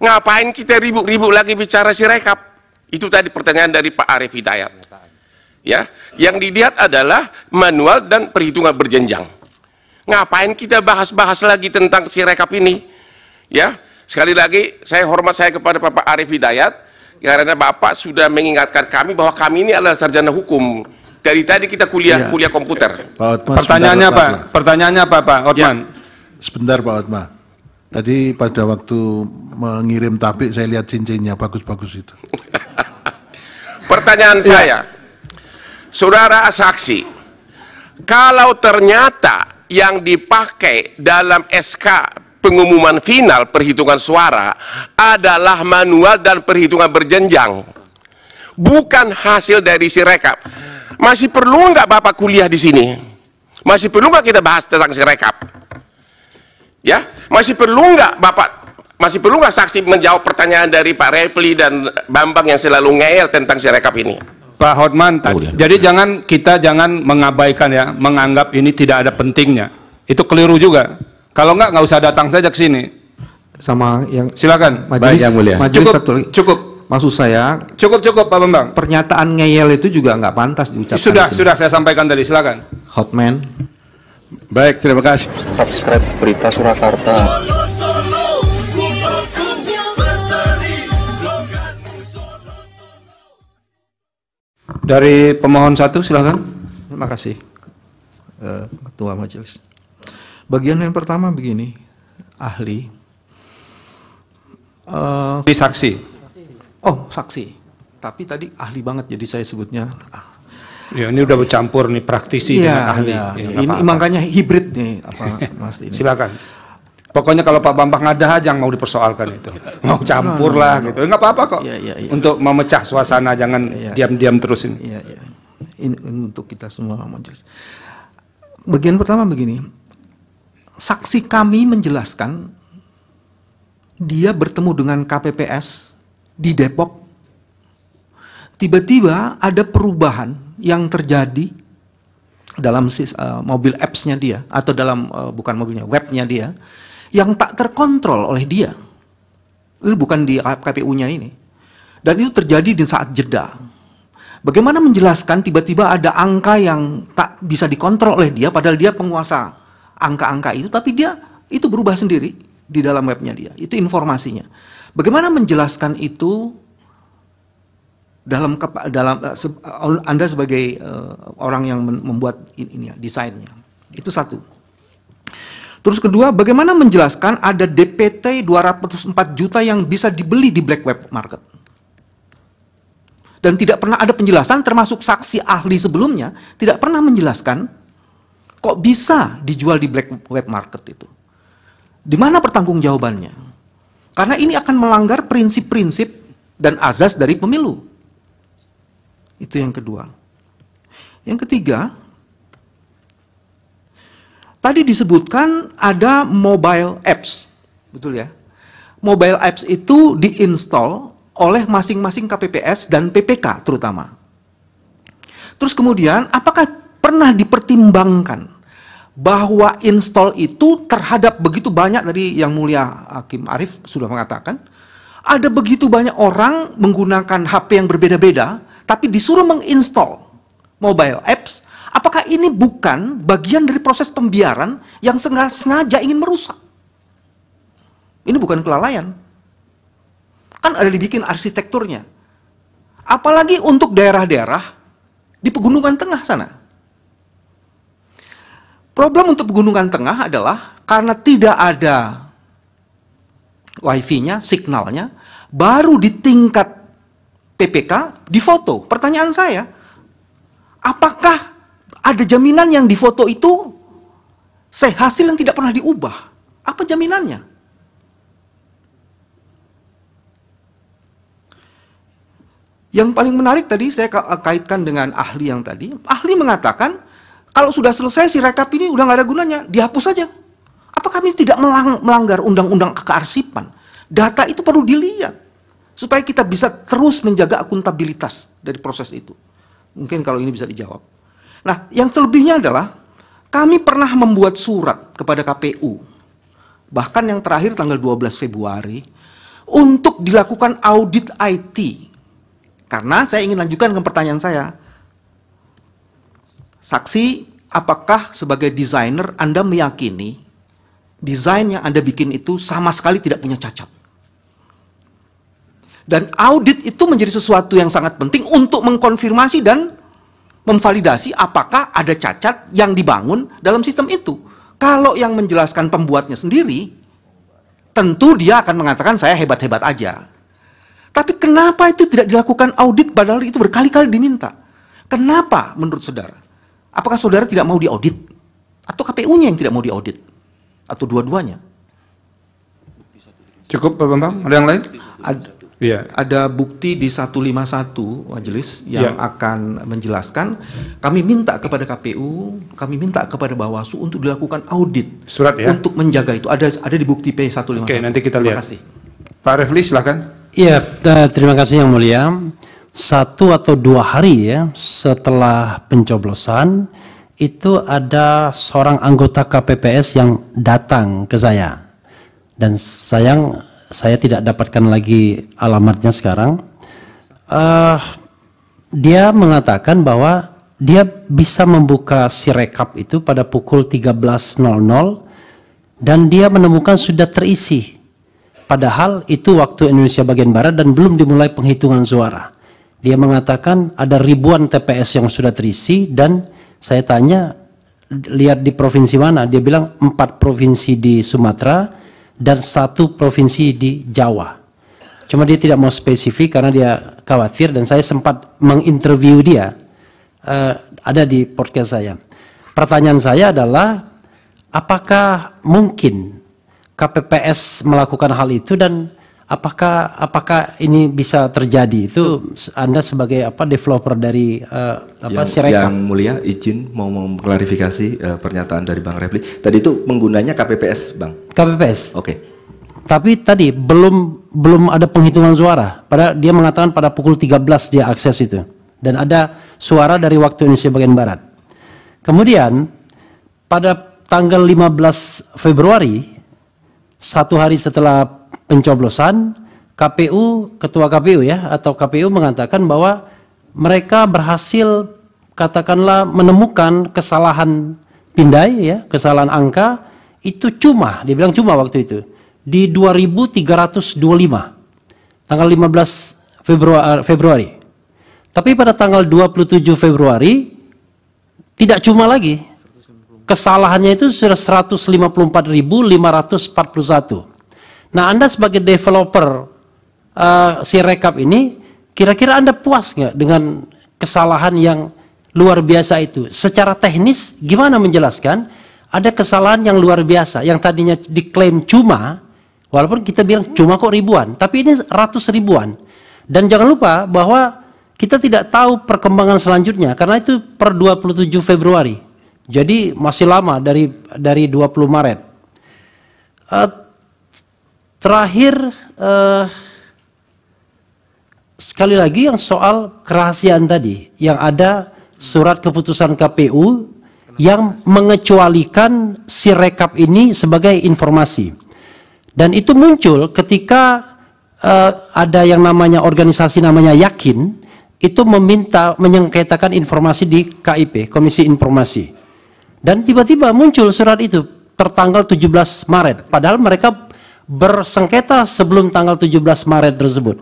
Ngapain kita ribut-ribut lagi bicara sirekap? Itu tadi pertanyaan dari Pak Arief Hidayat. Ya, yang dilihat adalah manual dan perhitungan berjenjang. Ngapain kita bahas-bahas lagi tentang sirekap ini? Ya, sekali lagi saya hormat saya kepada Bapak Arief Hidayat karena Bapak sudah mengingatkan kami bahwa kami ini adalah sarjana hukum. Dari tadi kita kuliah ya. kuliah komputer. Pak Otman, pertanyaannya apa? Pertanyaannya apa Pak iya. Otman? Ya. Sebentar Pak Otman. Tadi pada waktu mengirim tabik saya lihat cincinnya bagus-bagus itu. Pertanyaan ya. saya, saudara saksi, kalau ternyata yang dipakai dalam SK pengumuman final perhitungan suara adalah manual dan perhitungan berjenjang, bukan hasil dari sirekap. Masih perlu nggak Bapak kuliah di sini? Masih perlu nggak kita bahas tentang sirekap? Ya, masih perlu nggak Bapak masih perlu nggak saksi menjawab pertanyaan dari Pak Repli dan Bambang yang selalu ngeyel tentang si rekap ini? Pak Hotman, oh, iya. jadi ya. jangan kita jangan mengabaikan ya, menganggap ini tidak ada pentingnya. Itu keliru juga. Kalau nggak nggak usah datang saja ke sini. Sama yang silakan. Majelis, Baik, yang mulia. Majelis cukup, satu lagi. cukup. Maksud saya cukup cukup Pak Bambang. Pernyataan ngeyel itu juga nggak pantas diucapkan. Sudah sudah saya sampaikan tadi silakan. Hotman. Baik, terima kasih. Subscribe Berita Surakarta. Dari pemohon satu, silakan. Terima kasih, eh, Ketua Majelis. Bagian yang pertama begini, ahli. Uh, saksi. Oh, saksi. Tapi tadi ahli banget, jadi saya sebutnya Ya, ini udah bercampur nih praktisi ya, dengan ahli. Ya, ya, ini apa -apa. makanya hibrid nih apa Mas ini. Silakan. Pokoknya kalau Pak Bambang ada aja yang mau dipersoalkan itu. Mau campur lah gitu. Enggak apa-apa kok. Ya, ya, ya. Untuk memecah suasana jangan iya. diam-diam terusin. Iya, Ya, ya. Ini untuk kita semua muncul. Bagian pertama begini. Saksi kami menjelaskan dia bertemu dengan KPPS di Depok. Tiba-tiba ada perubahan yang terjadi dalam uh, mobil apps-nya dia atau dalam uh, bukan mobilnya webnya dia yang tak terkontrol oleh dia. itu bukan di KPU-nya ini. Dan itu terjadi di saat jeda. Bagaimana menjelaskan tiba-tiba ada angka yang tak bisa dikontrol oleh dia padahal dia penguasa angka-angka itu tapi dia itu berubah sendiri di dalam webnya dia. Itu informasinya. Bagaimana menjelaskan itu dalam dalam eh, eh, Anda sebagai uh, orang yang membuat ini, ini ya, desainnya. Itu satu. Terus kedua, bagaimana menjelaskan ada DPT 204 juta yang bisa dibeli di black web market? Dan tidak pernah ada penjelasan termasuk saksi ahli sebelumnya tidak pernah menjelaskan kok bisa dijual di black web market itu. Di mana pertanggungjawabannya? Karena ini akan melanggar prinsip-prinsip dan azas dari pemilu. Itu yang kedua. Yang ketiga, tadi disebutkan ada mobile apps. Betul ya? Mobile apps itu diinstall oleh masing-masing KPPS dan PPK terutama. Terus kemudian, apakah pernah dipertimbangkan bahwa install itu terhadap begitu banyak dari yang mulia Hakim Arif sudah mengatakan, ada begitu banyak orang menggunakan HP yang berbeda-beda, tapi disuruh menginstall mobile apps, apakah ini bukan bagian dari proses pembiaran yang sengaja ingin merusak? Ini bukan kelalaian. Kan ada dibikin arsitekturnya. Apalagi untuk daerah-daerah di pegunungan tengah sana. Problem untuk pegunungan tengah adalah karena tidak ada wifi-nya, signalnya, baru di tingkat PPK difoto. Pertanyaan saya, apakah ada jaminan yang difoto itu saya hasil yang tidak pernah diubah? Apa jaminannya? Yang paling menarik tadi saya kaitkan dengan ahli yang tadi. Ahli mengatakan kalau sudah selesai si rekap ini udah nggak ada gunanya, dihapus saja. Apa kami tidak melanggar undang-undang kearsipan? Data itu perlu dilihat supaya kita bisa terus menjaga akuntabilitas dari proses itu. Mungkin kalau ini bisa dijawab. Nah, yang selebihnya adalah kami pernah membuat surat kepada KPU. Bahkan yang terakhir tanggal 12 Februari untuk dilakukan audit IT. Karena saya ingin lanjutkan ke pertanyaan saya. Saksi, apakah sebagai desainer Anda meyakini desain yang Anda bikin itu sama sekali tidak punya cacat? Dan audit itu menjadi sesuatu yang sangat penting untuk mengkonfirmasi dan memvalidasi apakah ada cacat yang dibangun dalam sistem itu. Kalau yang menjelaskan pembuatnya sendiri, tentu dia akan mengatakan saya hebat-hebat aja. Tapi kenapa itu tidak dilakukan audit padahal itu berkali-kali diminta? Kenapa menurut saudara? Apakah saudara tidak mau diaudit? Atau KPU-nya yang tidak mau diaudit? Atau dua-duanya? Cukup Pak Bambang? Ada yang lain? Ada. Yeah. Ada bukti di 151 majelis yang yeah. akan menjelaskan. Kami minta kepada KPU, kami minta kepada Bawaslu untuk dilakukan audit. Surat ya. Untuk menjaga itu ada ada di bukti P151. Oke, okay, nanti kita lihat. Terima kasih. Pak Refli silakan. Iya, terima kasih yang mulia. Satu atau dua hari ya setelah pencoblosan itu ada seorang anggota KPPS yang datang ke saya. Dan sayang saya tidak dapatkan lagi alamatnya sekarang. Uh, dia mengatakan bahwa dia bisa membuka si itu pada pukul 13.00 dan dia menemukan sudah terisi. Padahal itu waktu Indonesia bagian barat dan belum dimulai penghitungan suara. Dia mengatakan ada ribuan TPS yang sudah terisi dan saya tanya lihat di provinsi mana? Dia bilang empat provinsi di Sumatera, dan satu provinsi di Jawa. Cuma dia tidak mau spesifik karena dia khawatir dan saya sempat menginterview dia uh, ada di podcast saya. Pertanyaan saya adalah apakah mungkin KPPS melakukan hal itu dan apakah apakah ini bisa terjadi itu Anda sebagai apa developer dari uh, apa yang, Sirekap? Yang mulia izin mau mengklarifikasi uh, pernyataan dari Bang Repli. Tadi itu penggunanya KPPS, Bang. KPPS. Oke. Okay. Tapi tadi belum belum ada penghitungan suara. Pada dia mengatakan pada pukul 13 dia akses itu dan ada suara dari waktu Indonesia bagian barat. Kemudian pada tanggal 15 Februari satu hari setelah pencoblosan, KPU, ketua KPU ya, atau KPU mengatakan bahwa mereka berhasil katakanlah menemukan kesalahan pindai ya, kesalahan angka itu cuma, dibilang cuma waktu itu di 2325 tanggal 15 Februari, eh, Februari. Tapi pada tanggal 27 Februari tidak cuma lagi kesalahannya itu sudah 154.541. Nah, Anda sebagai developer uh, si rekap ini, kira-kira Anda puas nggak dengan kesalahan yang luar biasa itu? Secara teknis, gimana menjelaskan? Ada kesalahan yang luar biasa, yang tadinya diklaim cuma, walaupun kita bilang cuma kok ribuan, tapi ini ratus ribuan. Dan jangan lupa bahwa kita tidak tahu perkembangan selanjutnya, karena itu per 27 Februari. Jadi masih lama dari dari 20 Maret. Uh, terakhir uh, sekali lagi yang soal kerahasiaan tadi, yang ada surat keputusan KPU yang mengecualikan si rekap ini sebagai informasi. Dan itu muncul ketika uh, ada yang namanya organisasi namanya Yakin itu meminta menyengketakan informasi di KIP, Komisi Informasi. Dan tiba-tiba muncul surat itu tertanggal 17 Maret. Padahal mereka bersengketa sebelum tanggal 17 Maret tersebut.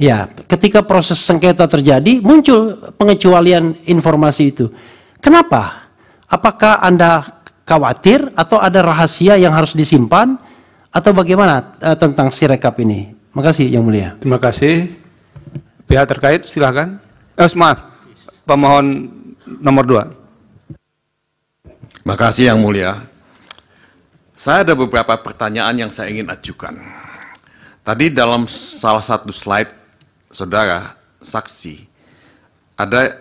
Ya, ketika proses sengketa terjadi, muncul pengecualian informasi itu. Kenapa? Apakah Anda khawatir atau ada rahasia yang harus disimpan atau bagaimana eh, tentang sirekap ini? Terima kasih yang mulia. Terima kasih. Pihak terkait silahkan. Eh, maaf. Pemohon nomor dua. Terima kasih Yang Mulia. Saya ada beberapa pertanyaan yang saya ingin ajukan. Tadi dalam salah satu slide saudara saksi ada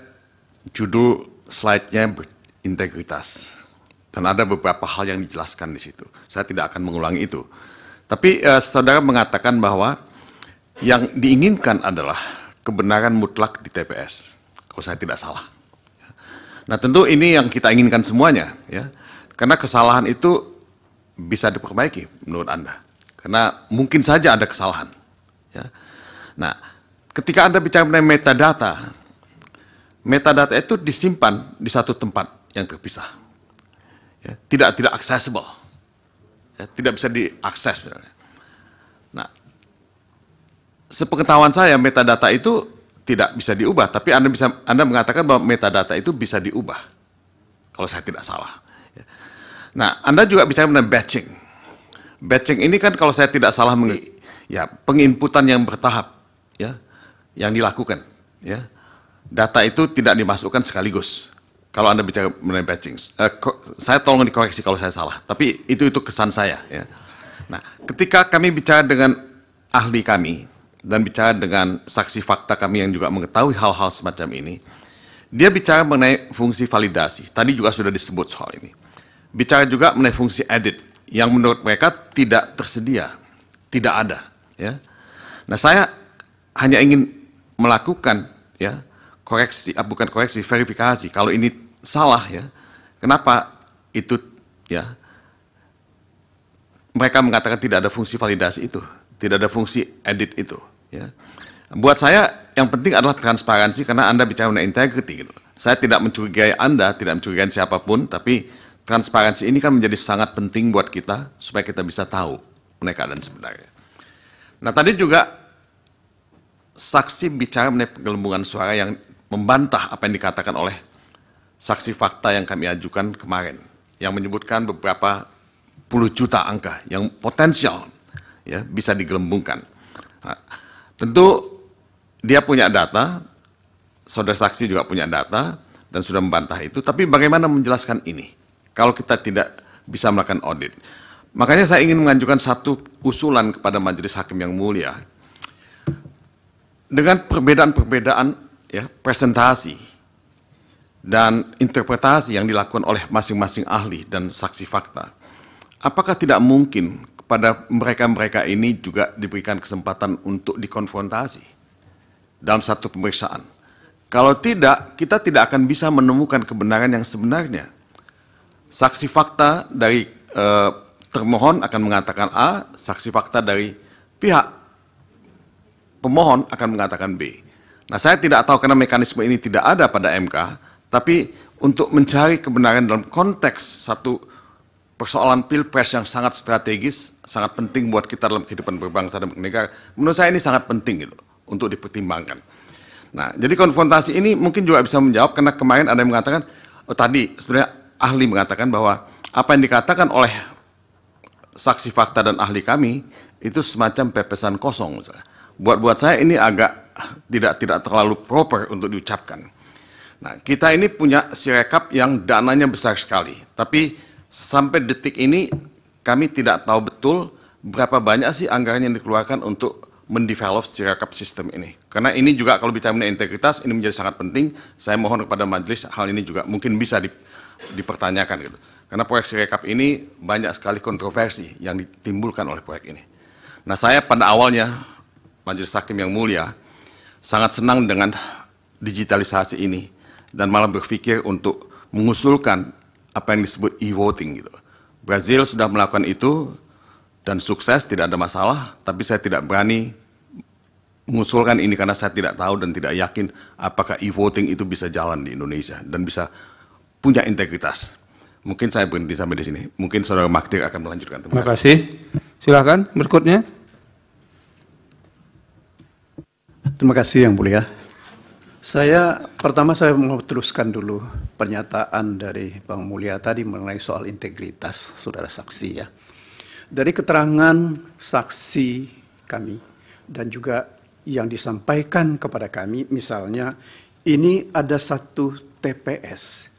judul slide-nya integritas dan ada beberapa hal yang dijelaskan di situ. Saya tidak akan mengulangi itu. Tapi eh, saudara mengatakan bahwa yang diinginkan adalah kebenaran mutlak di TPS. Kalau saya tidak salah. Nah tentu ini yang kita inginkan semuanya ya. Karena kesalahan itu bisa diperbaiki menurut Anda. Karena mungkin saja ada kesalahan. Ya. Nah, ketika Anda bicara mengenai metadata, metadata itu disimpan di satu tempat yang terpisah. Ya, tidak tidak accessible. Ya, tidak bisa diakses. Nah, sepengetahuan saya metadata itu tidak bisa diubah, tapi Anda bisa Anda mengatakan bahwa metadata itu bisa diubah. Kalau saya tidak salah. Nah, Anda juga bicara tentang batching. Batching ini kan kalau saya tidak salah meng, ya penginputan yang bertahap ya yang dilakukan ya. Data itu tidak dimasukkan sekaligus. Kalau Anda bicara mengenai batching, eh, saya tolong dikoreksi kalau saya salah, tapi itu itu kesan saya ya. Nah, ketika kami bicara dengan ahli kami dan bicara dengan saksi fakta kami yang juga mengetahui hal-hal semacam ini, dia bicara mengenai fungsi validasi. Tadi juga sudah disebut soal ini. Bicara juga mengenai fungsi edit yang menurut mereka tidak tersedia, tidak ada. Ya. Nah saya hanya ingin melakukan ya koreksi, ah, bukan koreksi, verifikasi. Kalau ini salah ya, kenapa itu ya mereka mengatakan tidak ada fungsi validasi itu tidak ada fungsi edit itu. Ya. Buat saya yang penting adalah transparansi karena Anda bicara mengenai integrity. Gitu. Saya tidak mencurigai Anda, tidak mencurigai siapapun, tapi transparansi ini kan menjadi sangat penting buat kita supaya kita bisa tahu mengenai keadaan sebenarnya. Nah tadi juga saksi bicara mengenai penggelembungan suara yang membantah apa yang dikatakan oleh saksi fakta yang kami ajukan kemarin, yang menyebutkan beberapa puluh juta angka yang potensial ya bisa digelembungkan. Nah, tentu dia punya data, saudara saksi juga punya data dan sudah membantah itu, tapi bagaimana menjelaskan ini kalau kita tidak bisa melakukan audit? Makanya saya ingin mengajukan satu usulan kepada majelis hakim yang mulia. Dengan perbedaan-perbedaan ya, presentasi dan interpretasi yang dilakukan oleh masing-masing ahli dan saksi fakta, apakah tidak mungkin pada mereka-mereka ini juga diberikan kesempatan untuk dikonfrontasi dalam satu pemeriksaan. Kalau tidak, kita tidak akan bisa menemukan kebenaran yang sebenarnya. Saksi fakta dari e, termohon akan mengatakan A, saksi fakta dari pihak pemohon akan mengatakan B. Nah, saya tidak tahu karena mekanisme ini tidak ada pada MK, tapi untuk mencari kebenaran dalam konteks satu persoalan pilpres yang sangat strategis, sangat penting buat kita dalam kehidupan berbangsa dan bernegara, menurut saya ini sangat penting gitu untuk dipertimbangkan. Nah, jadi konfrontasi ini mungkin juga bisa menjawab karena kemarin ada yang mengatakan, oh tadi sebenarnya ahli mengatakan bahwa apa yang dikatakan oleh saksi fakta dan ahli kami itu semacam pepesan kosong Buat buat saya ini agak tidak tidak terlalu proper untuk diucapkan. Nah, kita ini punya sirekap yang dananya besar sekali, tapi Sampai detik ini kami tidak tahu betul berapa banyak sih anggaran yang dikeluarkan untuk mendevelop sirakap sistem ini. Karena ini juga kalau bicara mengenai integritas, ini menjadi sangat penting. Saya mohon kepada majelis hal ini juga mungkin bisa dipertanyakan gitu. Karena proyek sirakap ini banyak sekali kontroversi yang ditimbulkan oleh proyek ini. Nah saya pada awalnya, majelis hakim yang mulia, sangat senang dengan digitalisasi ini dan malah berpikir untuk mengusulkan apa yang disebut e-voting gitu. Brazil sudah melakukan itu dan sukses tidak ada masalah, tapi saya tidak berani mengusulkan ini karena saya tidak tahu dan tidak yakin apakah e-voting itu bisa jalan di Indonesia dan bisa punya integritas. Mungkin saya berhenti sampai di sini. Mungkin saudara Magdir akan melanjutkan. Terima, kasih. kasih. Silakan berikutnya. Terima kasih yang mulia. Saya pertama saya mau teruskan dulu pernyataan dari Bang Mulia tadi mengenai soal integritas saudara saksi ya. Dari keterangan saksi kami dan juga yang disampaikan kepada kami misalnya ini ada satu TPS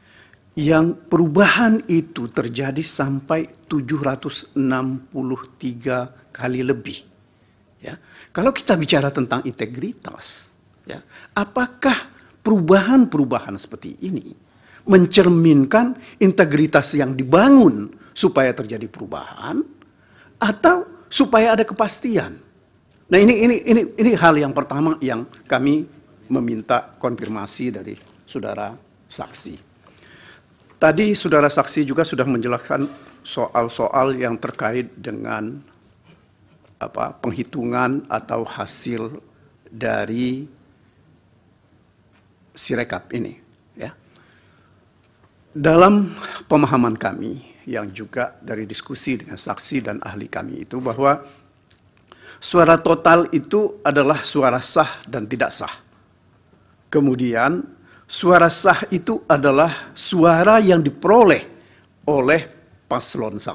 yang perubahan itu terjadi sampai 763 kali lebih. Ya. Kalau kita bicara tentang integritas, Ya. Apakah perubahan-perubahan seperti ini mencerminkan integritas yang dibangun supaya terjadi perubahan atau supaya ada kepastian? Nah ini ini ini ini hal yang pertama yang kami meminta konfirmasi dari saudara saksi. Tadi saudara saksi juga sudah menjelaskan soal-soal yang terkait dengan apa penghitungan atau hasil dari Sirekap ini. Ya. Dalam pemahaman kami yang juga dari diskusi dengan saksi dan ahli kami itu bahwa suara total itu adalah suara sah dan tidak sah. Kemudian suara sah itu adalah suara yang diperoleh oleh paslon 1,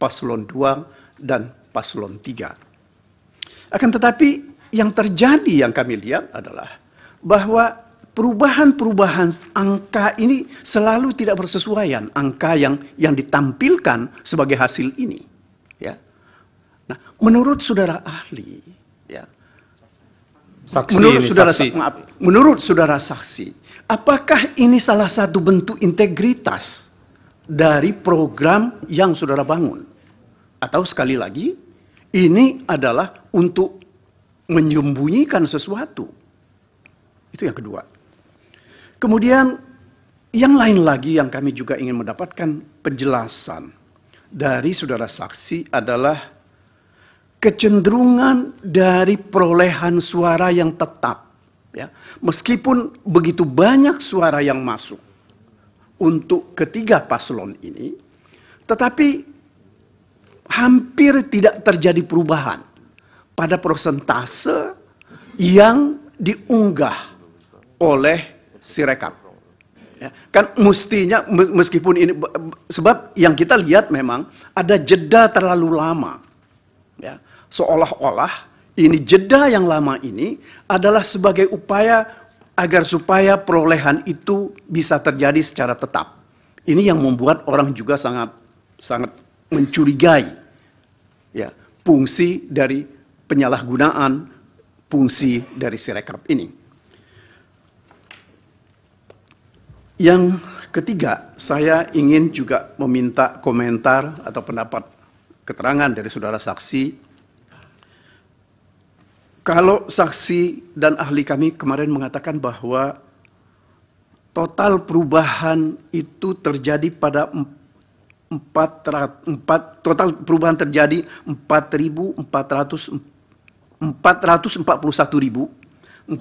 paslon 2, dan paslon 3. Akan tetapi yang terjadi yang kami lihat adalah bahwa perubahan-perubahan angka ini selalu tidak bersesuaian angka yang yang ditampilkan sebagai hasil ini ya nah menurut saudara ahli ya saksi menurut ini, saudara saksi. Maaf, menurut saudara saksi apakah ini salah satu bentuk integritas dari program yang saudara bangun atau sekali lagi ini adalah untuk menyembunyikan sesuatu itu yang kedua Kemudian yang lain lagi yang kami juga ingin mendapatkan penjelasan dari saudara saksi adalah kecenderungan dari perolehan suara yang tetap. Ya. Meskipun begitu banyak suara yang masuk untuk ketiga paslon ini, tetapi hampir tidak terjadi perubahan pada persentase yang diunggah oleh sirekap. Ya, kan mestinya meskipun ini sebab yang kita lihat memang ada jeda terlalu lama. Ya, seolah-olah ini jeda yang lama ini adalah sebagai upaya agar supaya perolehan itu bisa terjadi secara tetap. Ini yang membuat orang juga sangat sangat mencurigai ya fungsi dari penyalahgunaan fungsi dari sirekap ini. Yang ketiga, saya ingin juga meminta komentar atau pendapat keterangan dari saudara saksi. Kalau saksi dan ahli kami kemarin mengatakan bahwa total perubahan itu terjadi pada 4, 4 total perubahan terjadi 4.441.450 441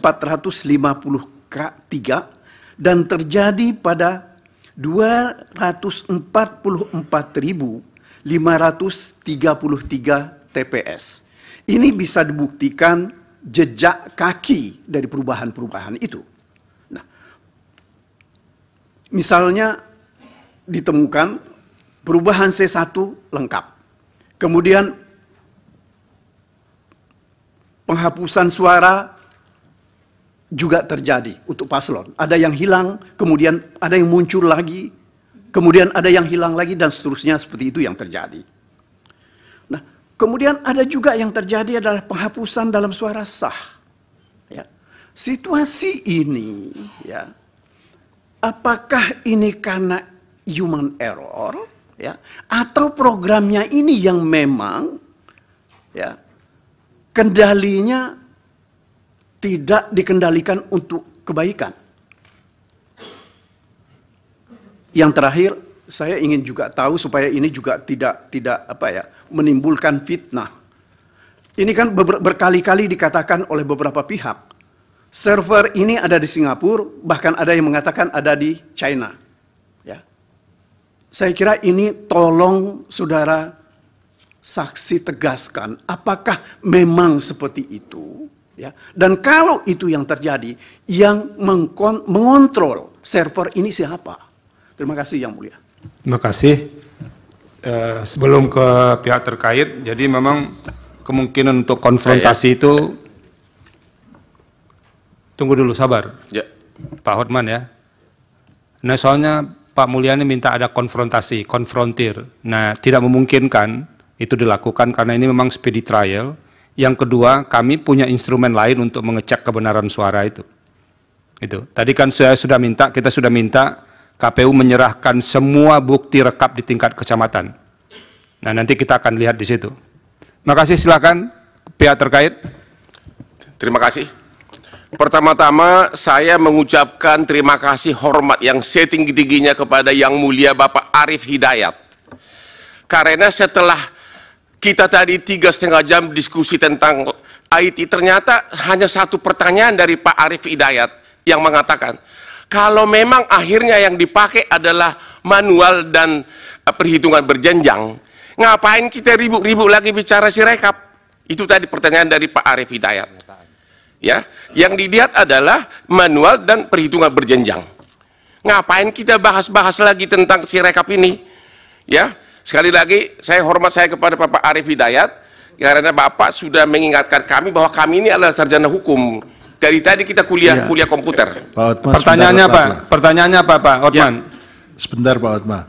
k 3 dan terjadi pada 244.533 TPS. Ini bisa dibuktikan jejak kaki dari perubahan-perubahan itu. Nah, misalnya ditemukan perubahan C1 lengkap. Kemudian penghapusan suara juga terjadi untuk paslon. Ada yang hilang, kemudian ada yang muncul lagi, kemudian ada yang hilang lagi dan seterusnya seperti itu yang terjadi. Nah, kemudian ada juga yang terjadi adalah penghapusan dalam suara sah. Ya. Situasi ini, ya, apakah ini karena human error, ya, atau programnya ini yang memang, ya, kendalinya tidak dikendalikan untuk kebaikan. Yang terakhir, saya ingin juga tahu supaya ini juga tidak tidak apa ya, menimbulkan fitnah. Ini kan ber berkali-kali dikatakan oleh beberapa pihak. Server ini ada di Singapura, bahkan ada yang mengatakan ada di China. Ya. Saya kira ini tolong saudara saksi tegaskan apakah memang seperti itu ya. Dan kalau itu yang terjadi, yang mengontrol server ini siapa? Terima kasih yang mulia. Terima kasih. Eh, sebelum ke pihak terkait, jadi memang kemungkinan untuk konfrontasi ya, ya. itu tunggu dulu sabar. Ya. Pak Hotman ya. Nah soalnya Pak Mulyani minta ada konfrontasi, konfrontir. Nah tidak memungkinkan itu dilakukan karena ini memang speedy trial yang kedua, kami punya instrumen lain untuk mengecek kebenaran suara itu. Itu. Tadi kan saya sudah minta, kita sudah minta KPU menyerahkan semua bukti rekap di tingkat kecamatan. Nah, nanti kita akan lihat di situ. Terima kasih silakan pihak terkait. Terima kasih. Pertama-tama saya mengucapkan terima kasih hormat yang setinggi-tingginya kepada Yang Mulia Bapak Arif Hidayat. Karena setelah kita tadi tiga setengah jam diskusi tentang IT, ternyata hanya satu pertanyaan dari Pak Arif Hidayat yang mengatakan, kalau memang akhirnya yang dipakai adalah manual dan eh, perhitungan berjenjang, ngapain kita ribu-ribu lagi bicara si rekap? Itu tadi pertanyaan dari Pak Arif Hidayat. Ya, yang dilihat adalah manual dan perhitungan berjenjang. Ngapain kita bahas-bahas lagi tentang si rekap ini? Ya, Sekali lagi, saya hormat saya kepada Bapak Arief Hidayat, karena Bapak sudah mengingatkan kami bahwa kami ini adalah sarjana hukum. Dari tadi kita kuliah ya. kuliah komputer. Pak Otma, pertanyaannya apa? pertanyaannya apa Pak ya. Otman? Ya. Sebentar Pak Otma.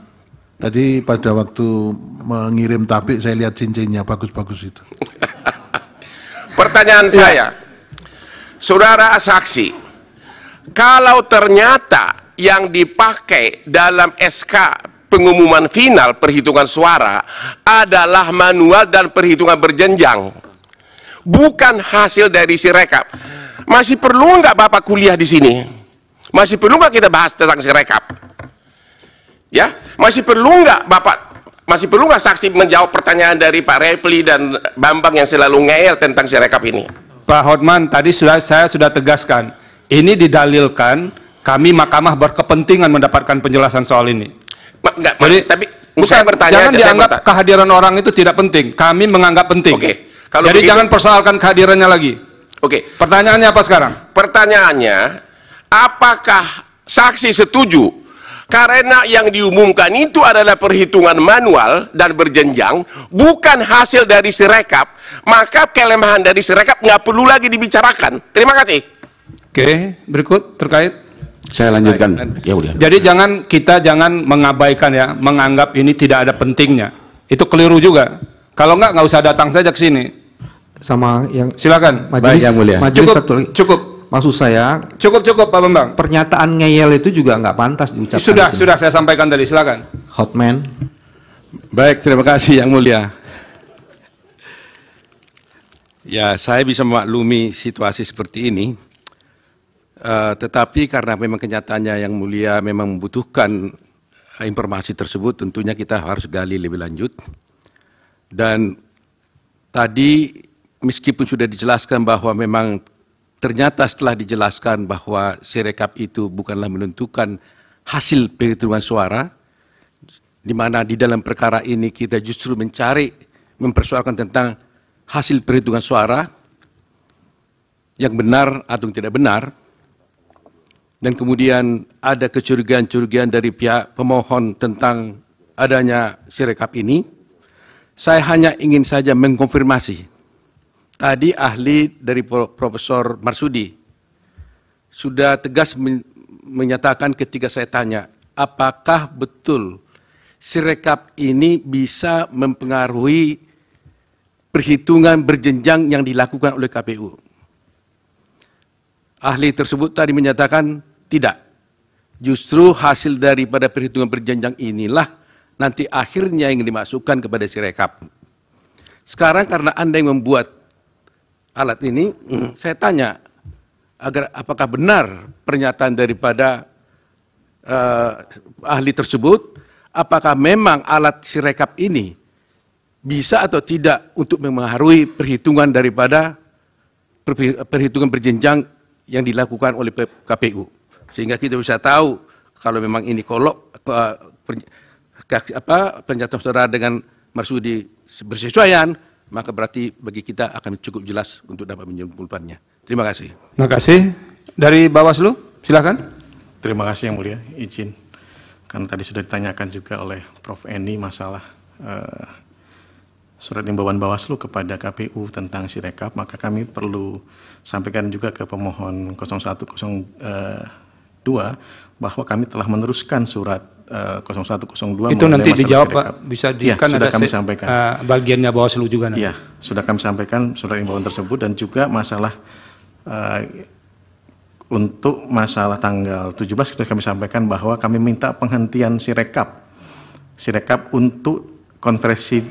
Tadi pada waktu mengirim tabik saya lihat cincinnya bagus-bagus itu. Pertanyaan ya. saya, saudara saksi, kalau ternyata yang dipakai dalam SK pengumuman final perhitungan suara adalah manual dan perhitungan berjenjang. Bukan hasil dari sirekap. Masih perlu nggak Bapak kuliah di sini? Masih perlu nggak kita bahas tentang sirekap? Ya, masih perlu nggak Bapak masih perlu nggak saksi menjawab pertanyaan dari Pak Repli dan Bambang yang selalu ngeyel tentang sirekap ini? Pak Hotman, tadi sudah saya sudah tegaskan, ini didalilkan kami mahkamah berkepentingan mendapatkan penjelasan soal ini. Enggak, Jadi, tapi bukan, bertanya jangan dianggap saya kehadiran orang itu tidak penting. Kami menganggap penting. Oke. Okay. Jadi begitu, jangan persoalkan kehadirannya lagi. Oke. Okay. Pertanyaannya apa sekarang? Pertanyaannya, apakah saksi setuju karena yang diumumkan itu adalah perhitungan manual dan berjenjang, bukan hasil dari sirekap, maka kelemahan dari sirekap nggak perlu lagi dibicarakan. Terima kasih. Oke, berikut terkait saya lanjutkan. Ya udah. Jadi jangan kita jangan mengabaikan ya, menganggap ini tidak ada pentingnya. Itu keliru juga. Kalau enggak enggak usah datang saja ke sini. Sama yang silakan. Majelis, Baik yang mulia. Majelis cukup, satu lagi. cukup. Maksud saya cukup cukup Pak Bambang. Pernyataan ngeyel itu juga enggak pantas diucapkan. Sudah sudah saya sampaikan tadi. Silakan. Hotman. Baik terima kasih yang mulia. Ya saya bisa memaklumi situasi seperti ini Eh, tetapi karena memang kenyataannya yang mulia memang membutuhkan eh, informasi tersebut, tentunya kita harus gali lebih lanjut. Dan tadi meskipun sudah dijelaskan bahwa memang ternyata setelah dijelaskan bahwa sirekap itu bukanlah menentukan hasil perhitungan suara, di mana di dalam perkara ini kita justru mencari mempersoalkan tentang hasil perhitungan suara yang benar atau tidak benar, dan kemudian ada kecurigaan-curigaan dari pihak pemohon tentang adanya sirekap ini, saya hanya ingin saja mengkonfirmasi. Tadi ahli dari Profesor Marsudi sudah tegas menyatakan ketika saya tanya, apakah betul sirekap ini bisa mempengaruhi perhitungan berjenjang yang dilakukan oleh KPU? Ahli tersebut tadi menyatakan tidak. Justru hasil daripada perhitungan berjenjang inilah nanti akhirnya yang dimasukkan kepada sirekap. Sekarang karena Anda yang membuat alat ini, saya tanya agar apakah benar pernyataan daripada uh, ahli tersebut, apakah memang alat sirekap ini bisa atau tidak untuk mempengaruhi perhitungan daripada perhitungan berjenjang yang dilakukan oleh KPU. Sehingga kita bisa tahu kalau memang ini kolok eh, apa pernyataan saudara dengan Marsudi bersesuaian, maka berarti bagi kita akan cukup jelas untuk dapat menyimpulkannya. Terima kasih. Terima kasih. Dari Bawaslu, silakan. Terima kasih yang mulia, izin. Karena tadi sudah ditanyakan juga oleh Prof. Eni masalah uh, surat imbauan Bawaslu kepada KPU tentang Sirekap, maka kami perlu sampaikan juga ke pemohon 01 uh, dua bahwa kami telah meneruskan surat uh, eh, 0102 itu nanti dijawab Pak bisa di, ya, kan sudah ada kami sampaikan uh, bagiannya Bawaslu juga nanti. ya sudah kami sampaikan surat imbauan tersebut dan juga masalah uh, untuk masalah tanggal 17 sudah kami sampaikan bahwa kami minta penghentian sirekap sirekap untuk konversi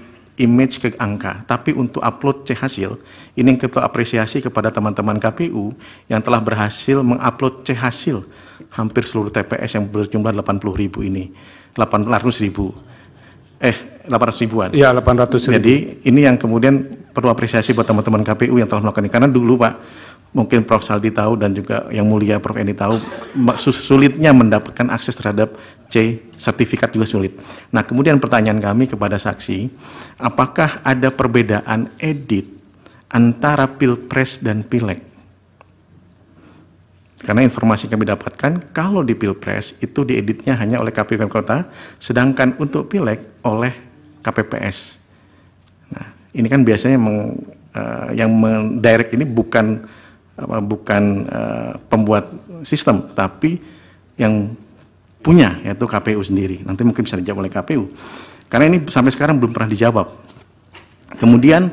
image ke angka, tapi untuk upload C hasil, ini kita apresiasi kepada teman-teman KPU yang telah berhasil mengupload C hasil hampir seluruh TPS yang berjumlah 80 ribu ini, 800 ribu, eh 800 ribuan. Iya 800 ribu. Jadi ini yang kemudian perlu apresiasi buat teman-teman KPU yang telah melakukan ini, karena dulu Pak mungkin Prof. Saldi tahu dan juga yang mulia Prof. Eni tahu sulitnya mendapatkan akses terhadap C sertifikat juga sulit. Nah kemudian pertanyaan kami kepada saksi, apakah ada perbedaan edit antara pilpres dan pileg? Karena informasi kami dapatkan, kalau di pilpres itu dieditnya hanya oleh KPU Kota, sedangkan untuk pileg oleh KPPS. Nah, ini kan biasanya meng, uh, yang mendirect ini bukan apa, bukan uh, pembuat sistem, tapi yang punya yaitu KPU sendiri. Nanti mungkin bisa dijawab oleh KPU. Karena ini sampai sekarang belum pernah dijawab. Kemudian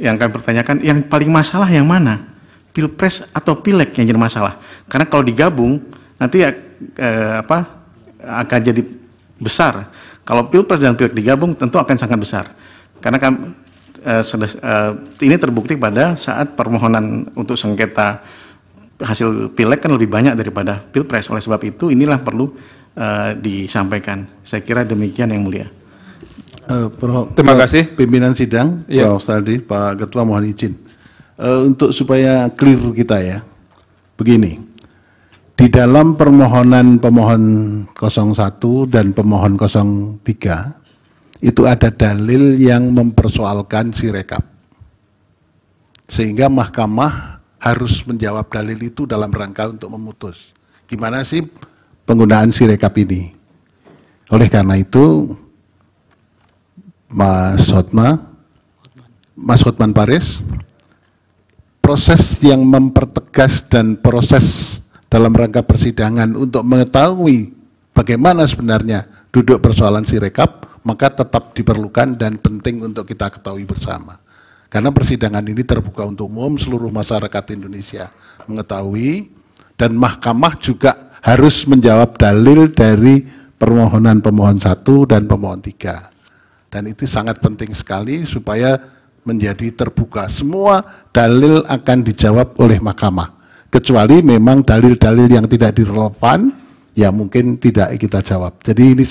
yang kami pertanyakan, yang paling masalah yang mana? Pilpres atau pileg yang jadi masalah? Karena kalau digabung nanti eh, apa akan jadi besar. Kalau pilpres dan pileg digabung tentu akan sangat besar. Karena kami, uh, uh, ini terbukti pada saat permohonan untuk sengketa hasil pilek kan lebih banyak daripada pilpres. Oleh sebab itu inilah perlu uh, disampaikan. Saya kira demikian yang mulia. Uh, Pro, Terima kasih pimpinan sidang, ya. Prof. Saldi, Pak Ketua mohon izin uh, untuk supaya clear kita ya. Begini, di dalam permohonan pemohon 01 dan pemohon 03 itu ada dalil yang mempersoalkan si rekap. Sehingga mahkamah harus menjawab dalil itu dalam rangka untuk memutus. Gimana sih penggunaan si rekap ini? Oleh karena itu, Mas Hotma, Mas Hotman Paris, proses yang mempertegas dan proses dalam rangka persidangan untuk mengetahui bagaimana sebenarnya duduk persoalan sirekap, maka tetap diperlukan dan penting untuk kita ketahui bersama. Karena persidangan ini terbuka untuk umum, seluruh masyarakat Indonesia mengetahui, dan mahkamah juga harus menjawab dalil dari permohonan pemohon satu dan pemohon tiga. Dan itu sangat penting sekali supaya menjadi terbuka. Semua dalil akan dijawab oleh mahkamah. Kecuali memang dalil-dalil yang tidak direlevan, ya mungkin tidak kita jawab. Jadi ini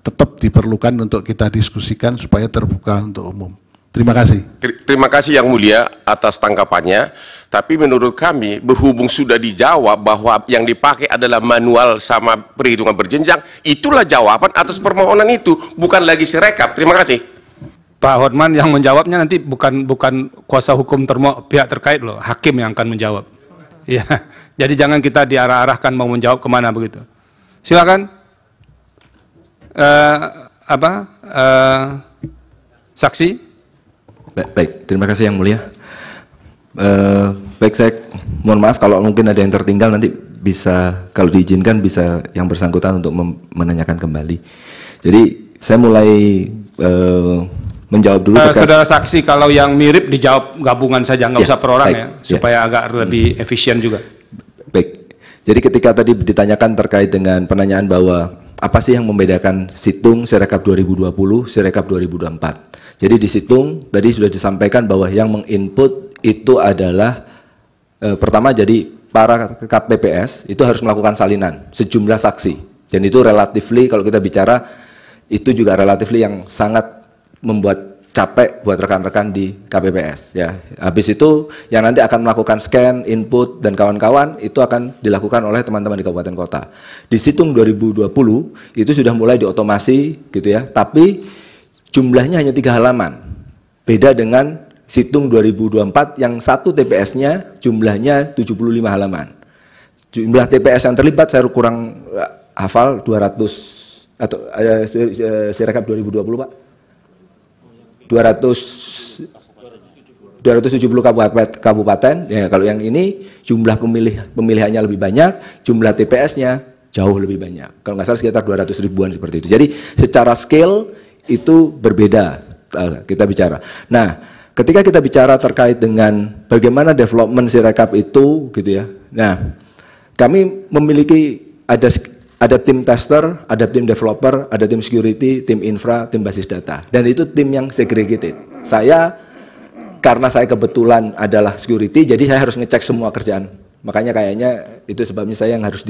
tetap diperlukan untuk kita diskusikan supaya terbuka untuk umum. Terima kasih. Terima kasih Yang Mulia atas tangkapannya. Tapi menurut kami berhubung sudah dijawab bahwa yang dipakai adalah manual sama perhitungan berjenjang, itulah jawaban atas permohonan itu, bukan lagi sirekap. Terima kasih. Pak Hotman yang menjawabnya nanti bukan bukan kuasa hukum termo, pihak terkait loh, hakim yang akan menjawab. Ya, jadi jangan kita diarah-arahkan mau menjawab kemana begitu. Silakan. Uh, apa? Uh, saksi. Baik, baik, terima kasih yang mulia. Uh, baik saya mohon maaf kalau mungkin ada yang tertinggal nanti bisa kalau diizinkan bisa yang bersangkutan untuk menanyakan kembali. Jadi saya mulai uh, menjawab dulu. Uh, saudara saksi kalau yang mirip dijawab gabungan saja nggak yeah, usah per orang baik, ya, ya. supaya yeah. agak lebih hmm. efisien juga. Baik, jadi ketika tadi ditanyakan terkait dengan penanyaan bahwa apa sih yang membedakan situng Sirekap 2020, Sirekap 2024. Jadi di situng tadi sudah disampaikan bahwa yang menginput itu adalah eh, pertama jadi para KPPS itu harus melakukan salinan sejumlah saksi. Dan itu relatifly kalau kita bicara itu juga relatifly yang sangat membuat capek buat rekan-rekan di KPPS ya. Habis itu yang nanti akan melakukan scan, input dan kawan-kawan itu akan dilakukan oleh teman-teman di kabupaten kota. Di situng 2020 itu sudah mulai diotomasi gitu ya, tapi jumlahnya hanya tiga halaman. Beda dengan situng 2024 yang satu TPS-nya jumlahnya 75 halaman. Jumlah TPS yang terlibat saya kurang eh, hafal 200 atau eh, eh rekap 2020 Pak. 200 270 kabupaten, kabupaten. Ya, kalau yang ini jumlah pemilih pemilihannya lebih banyak, jumlah TPS-nya jauh lebih banyak. Kalau nggak salah sekitar 200 ribuan seperti itu. Jadi secara scale itu berbeda eh, kita bicara. Nah, ketika kita bicara terkait dengan bagaimana development Sirekap itu gitu ya. Nah, kami memiliki ada ada tim tester, ada tim developer, ada tim security, tim infra, tim basis data. Dan itu tim yang segregated. Saya karena saya kebetulan adalah security, jadi saya harus ngecek semua kerjaan. Makanya kayaknya itu sebabnya saya yang harus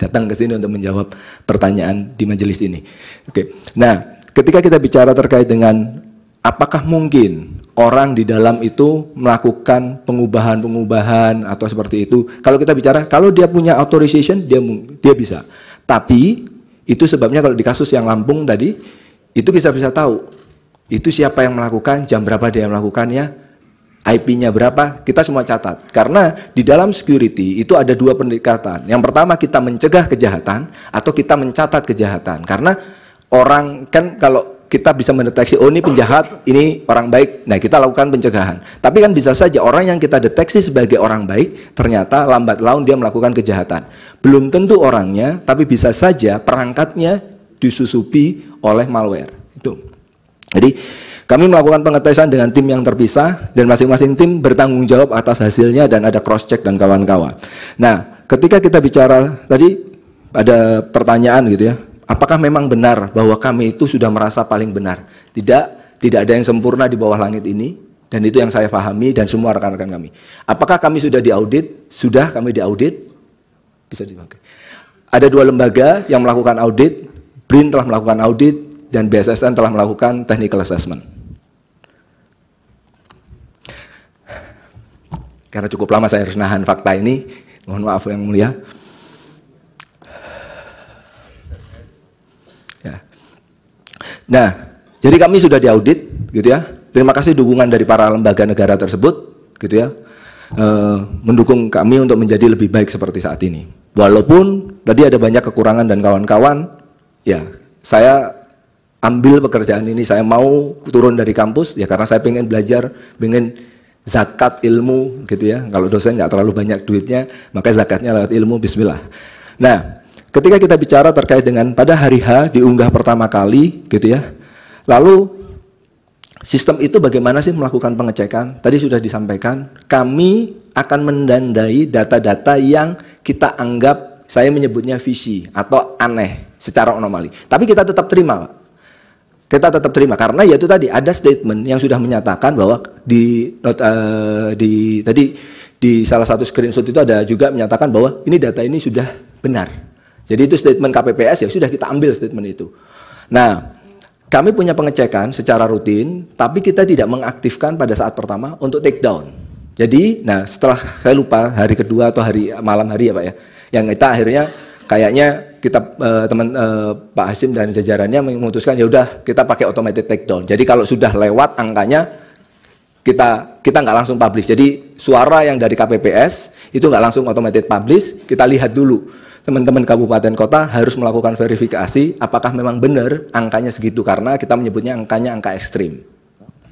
datang ke sini untuk menjawab pertanyaan di majelis ini. Oke. Nah, ketika kita bicara terkait dengan apakah mungkin orang di dalam itu melakukan pengubahan-pengubahan atau seperti itu? Kalau kita bicara kalau dia punya authorization dia dia bisa. Tapi itu sebabnya kalau di kasus yang Lampung tadi itu kita bisa tahu itu siapa yang melakukan, jam berapa dia yang melakukannya, IP-nya berapa, kita semua catat. Karena di dalam security itu ada dua pendekatan. Yang pertama kita mencegah kejahatan atau kita mencatat kejahatan. Karena orang kan kalau kita bisa mendeteksi oh ini penjahat, ini orang baik. Nah, kita lakukan pencegahan. Tapi kan bisa saja orang yang kita deteksi sebagai orang baik ternyata lambat laun dia melakukan kejahatan. Belum tentu orangnya, tapi bisa saja perangkatnya disusupi oleh malware. Itu. Jadi kami melakukan pengetesan dengan tim yang terpisah dan masing-masing tim bertanggung jawab atas hasilnya dan ada cross check dan kawan-kawan. Nah, ketika kita bicara tadi ada pertanyaan gitu ya Apakah memang benar bahwa kami itu sudah merasa paling benar? Tidak, tidak ada yang sempurna di bawah langit ini dan itu yang saya pahami dan semua rekan-rekan kami. Apakah kami sudah diaudit? Sudah kami diaudit? Bisa dipakai. Ada dua lembaga yang melakukan audit, BRIN telah melakukan audit dan BSSN telah melakukan technical assessment. Karena cukup lama saya harus nahan fakta ini, mohon maaf yang mulia. Nah, jadi kami sudah diaudit, gitu ya. Terima kasih dukungan dari para lembaga negara tersebut, gitu ya, e, mendukung kami untuk menjadi lebih baik seperti saat ini. Walaupun tadi ada banyak kekurangan dan kawan-kawan, ya, saya ambil pekerjaan ini, saya mau turun dari kampus, ya karena saya pengen belajar, pengen zakat ilmu, gitu ya. Kalau dosen nggak terlalu banyak duitnya, makanya zakatnya lewat ilmu, Bismillah. Nah, Ketika kita bicara terkait dengan pada hari H diunggah pertama kali gitu ya. Lalu sistem itu bagaimana sih melakukan pengecekan? Tadi sudah disampaikan, kami akan mendandai data-data yang kita anggap saya menyebutnya visi atau aneh secara anomali. Tapi kita tetap terima, Pak kita tetap terima karena ya itu tadi ada statement yang sudah menyatakan bahwa di not, uh, di tadi di salah satu screenshot itu ada juga menyatakan bahwa ini data ini sudah benar. Jadi itu statement KPPS ya sudah kita ambil statement itu. Nah, kami punya pengecekan secara rutin, tapi kita tidak mengaktifkan pada saat pertama untuk take down. Jadi, nah setelah saya lupa hari kedua atau hari malam hari ya Pak ya, yang kita akhirnya kayaknya kita eh, teman eh, Pak Hasim dan jajarannya memutuskan ya udah kita pakai automated take down. Jadi kalau sudah lewat angkanya kita kita nggak langsung publish. Jadi suara yang dari KPPS itu nggak langsung automated publish, kita lihat dulu teman-teman kabupaten kota harus melakukan verifikasi apakah memang benar angkanya segitu karena kita menyebutnya angkanya angka ekstrim.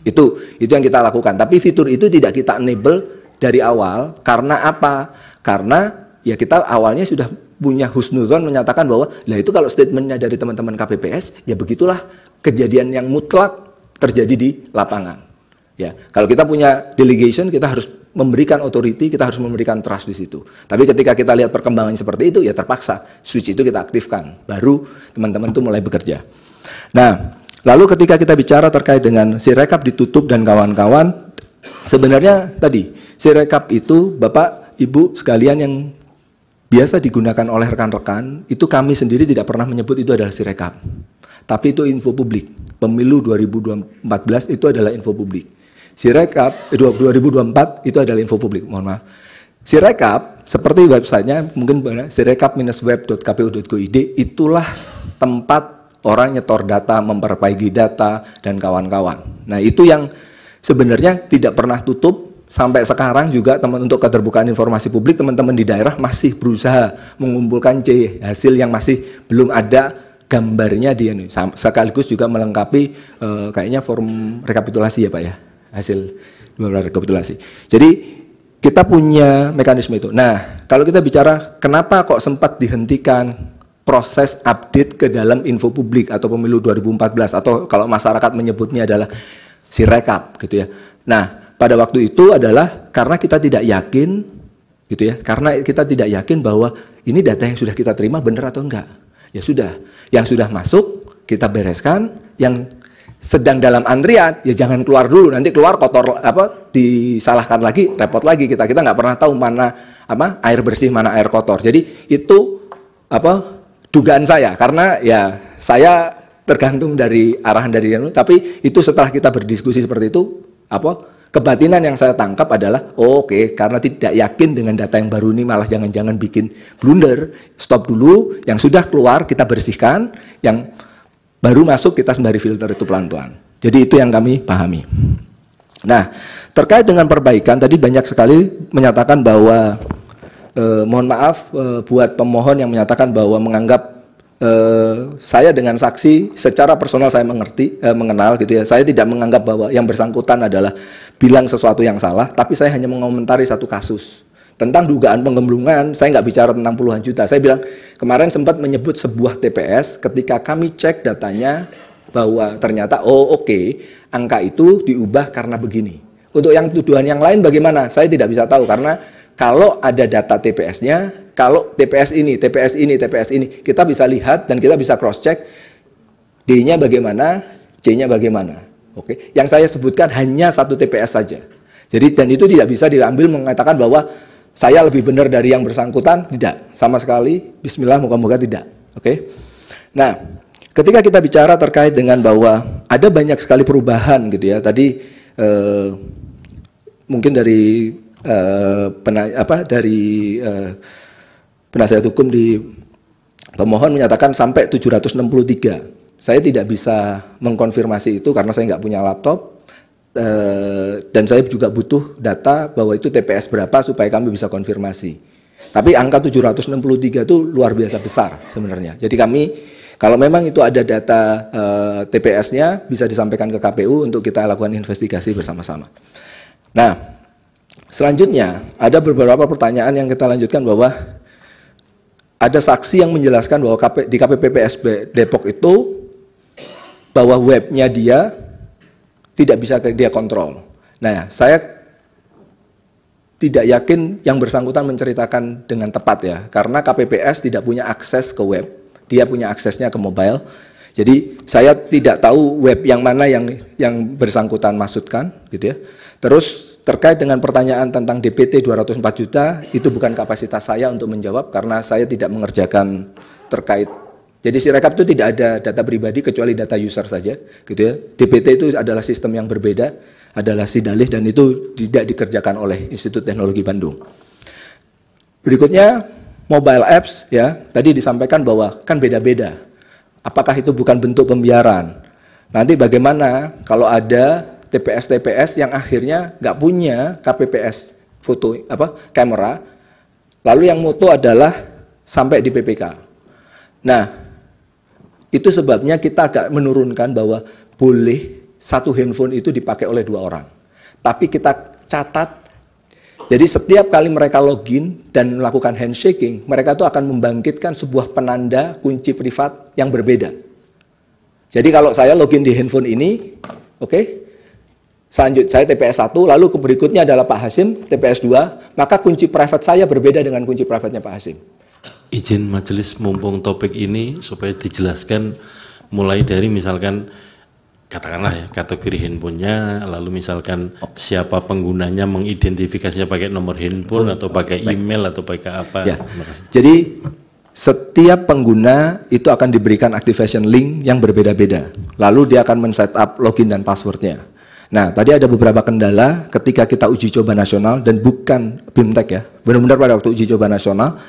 Itu itu yang kita lakukan. Tapi fitur itu tidak kita enable dari awal karena apa? Karena ya kita awalnya sudah punya husnuzon menyatakan bahwa lah itu kalau statementnya dari teman-teman KPPS ya begitulah kejadian yang mutlak terjadi di lapangan. Ya, kalau kita punya delegation, kita harus memberikan authority, kita harus memberikan trust di situ. Tapi ketika kita lihat perkembangannya seperti itu, ya terpaksa switch itu kita aktifkan. Baru teman-teman itu mulai bekerja. Nah, lalu ketika kita bicara terkait dengan si rekap ditutup dan kawan-kawan, sebenarnya tadi si rekap itu Bapak, Ibu sekalian yang biasa digunakan oleh rekan-rekan, itu kami sendiri tidak pernah menyebut itu adalah si rekap. Tapi itu info publik. Pemilu 2014 itu adalah info publik Sirekap 2024 eh, itu adalah info publik, mohon maaf. Sirekap seperti websitenya mungkin sirekap-web.kpu.go.id itulah tempat orang nyetor data, memperbaiki data dan kawan-kawan. Nah, itu yang sebenarnya tidak pernah tutup sampai sekarang juga teman untuk keterbukaan informasi publik teman-teman di daerah masih berusaha mengumpulkan C hasil yang masih belum ada gambarnya di ini sekaligus juga melengkapi eh, kayaknya forum rekapitulasi ya Pak ya hasil rekapitulasi. Jadi kita punya mekanisme itu. Nah, kalau kita bicara kenapa kok sempat dihentikan proses update ke dalam info publik atau pemilu 2014 atau kalau masyarakat menyebutnya adalah si rekap, gitu ya. Nah, pada waktu itu adalah karena kita tidak yakin gitu ya. Karena kita tidak yakin bahwa ini data yang sudah kita terima benar atau enggak. Ya sudah, yang sudah masuk kita bereskan, yang sedang dalam antrian ya jangan keluar dulu nanti keluar kotor apa disalahkan lagi repot lagi kita kita nggak pernah tahu mana apa air bersih mana air kotor jadi itu apa dugaan saya karena ya saya tergantung dari arahan dari Yanu tapi itu setelah kita berdiskusi seperti itu apa kebatinan yang saya tangkap adalah oh, oke okay, karena tidak yakin dengan data yang baru ini malah jangan-jangan bikin blunder stop dulu yang sudah keluar kita bersihkan yang Baru masuk kita sembari filter itu pelan-pelan. Jadi itu yang kami pahami. Nah, terkait dengan perbaikan tadi banyak sekali menyatakan bahwa eh, mohon maaf eh, buat pemohon yang menyatakan bahwa menganggap eh, saya dengan saksi secara personal saya mengerti eh, mengenal gitu ya. Saya tidak menganggap bahwa yang bersangkutan adalah bilang sesuatu yang salah, tapi saya hanya mengomentari satu kasus tentang dugaan penggemblungan, saya nggak bicara tentang puluhan juta. Saya bilang kemarin sempat menyebut sebuah TPS ketika kami cek datanya bahwa ternyata oh oke okay, angka itu diubah karena begini. Untuk yang tuduhan yang lain bagaimana? Saya tidak bisa tahu karena kalau ada data TPS-nya, kalau TPS ini, TPS ini, TPS ini, kita bisa lihat dan kita bisa cross check D-nya bagaimana, C-nya bagaimana. Oke, okay. yang saya sebutkan hanya satu TPS saja. Jadi dan itu tidak bisa diambil mengatakan bahwa saya lebih benar dari yang bersangkutan? Tidak, sama sekali. Bismillah, moga-moga tidak. Oke. Okay? Nah, ketika kita bicara terkait dengan bahwa ada banyak sekali perubahan gitu ya. Tadi eh, mungkin dari eh, pena, apa dari eh, penasihat hukum di pemohon menyatakan sampai 763. Saya tidak bisa mengkonfirmasi itu karena saya nggak punya laptop Eh, dan saya juga butuh data bahwa itu TPS berapa supaya kami bisa konfirmasi. Tapi angka 763 itu luar biasa besar sebenarnya. Jadi kami kalau memang itu ada data uh, eh, TPS-nya bisa disampaikan ke KPU untuk kita lakukan investigasi bersama-sama. Nah, selanjutnya ada beberapa pertanyaan yang kita lanjutkan bahwa ada saksi yang menjelaskan bahwa KP, di KPPPSB Depok itu bahwa webnya dia tidak bisa dia kontrol. Nah, saya tidak yakin yang bersangkutan menceritakan dengan tepat ya, karena KPPS tidak punya akses ke web, dia punya aksesnya ke mobile. Jadi saya tidak tahu web yang mana yang yang bersangkutan maksudkan, gitu ya. Terus terkait dengan pertanyaan tentang DPT 204 juta itu bukan kapasitas saya untuk menjawab karena saya tidak mengerjakan terkait jadi sirekap itu tidak ada data pribadi kecuali data user saja, gitu ya. DPT itu adalah sistem yang berbeda, adalah sidalih dan itu tidak dikerjakan oleh Institut Teknologi Bandung. Berikutnya mobile apps ya. Tadi disampaikan bahwa kan beda-beda. Apakah itu bukan bentuk pembiaran? Nanti bagaimana kalau ada TPS-TPS yang akhirnya nggak punya KPPS foto apa kamera, lalu yang moto adalah sampai di PPK. Nah, itu sebabnya kita agak menurunkan bahwa boleh satu handphone itu dipakai oleh dua orang. Tapi kita catat, jadi setiap kali mereka login dan melakukan handshaking, mereka itu akan membangkitkan sebuah penanda kunci privat yang berbeda. Jadi kalau saya login di handphone ini, oke, okay, selanjut saya TPS 1, lalu berikutnya adalah Pak Hasim, TPS 2, maka kunci privat saya berbeda dengan kunci privatnya Pak Hasim izin majelis mumpung topik ini supaya dijelaskan mulai dari misalkan katakanlah ya kategori handphonenya lalu misalkan siapa penggunanya mengidentifikasinya pakai nomor handphone atau pakai email atau pakai apa ya. jadi setiap pengguna itu akan diberikan activation link yang berbeda-beda lalu dia akan men-setup login dan passwordnya nah tadi ada beberapa kendala ketika kita uji coba nasional dan bukan BIMTEK ya benar-benar pada waktu uji coba nasional